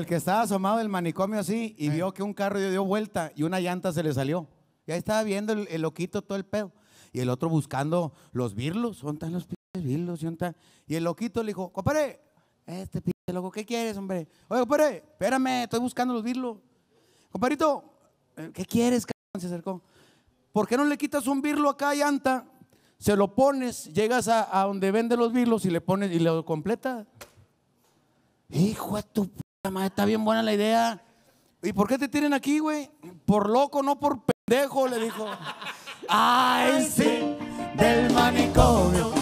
El que estaba asomado del manicomio así y vio que un carro dio vuelta y una llanta se le salió. Y ahí estaba viendo el, loquito todo el pedo. Y el otro buscando los virlos. ¿Dónde están los pinches virlos? Y, el loquito le dijo, compadre, este pinche loco, ¿qué quieres, hombre? Oye, compadre, espérame, estoy buscando los virlos. Comparito, eh, ¿qué quieres, cabrón? Se acercó. ¿Por qué no le quitas un virlo acá a llanta? Se lo pones, llegas a, donde vende los virlos y le pones y lo completa. Hijo a tu está bien buena la idea. ¿Y por qué te tienen aquí, güey? Por loco, no por pendejo, le dijo. Ay, sí, del manicomio.